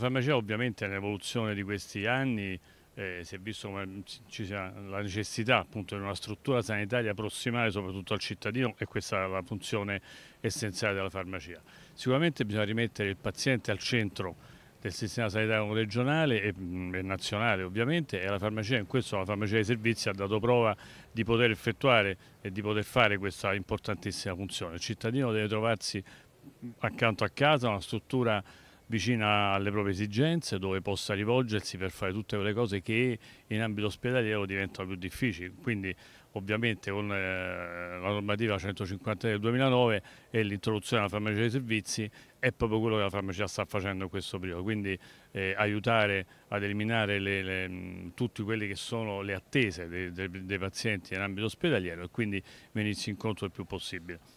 La farmacia ovviamente nell'evoluzione di questi anni eh, si è visto come ci sia la necessità appunto di una struttura sanitaria prossimale soprattutto al cittadino e questa è la funzione essenziale della farmacia. Sicuramente bisogna rimettere il paziente al centro del sistema sanitario regionale e, mm, e nazionale ovviamente e la farmacia in questo, la farmacia dei servizi ha dato prova di poter effettuare e di poter fare questa importantissima funzione. Il cittadino deve trovarsi accanto a casa una struttura vicina alle proprie esigenze, dove possa rivolgersi per fare tutte quelle cose che in ambito ospedaliero diventano più difficili. Quindi ovviamente con eh, la normativa 150 del 2009 e l'introduzione della farmacia dei servizi è proprio quello che la farmacia sta facendo in questo periodo, quindi eh, aiutare ad eliminare le, le, mm, tutte quelle che sono le attese dei, dei, dei pazienti in ambito ospedaliero e quindi venirsi incontro il più possibile.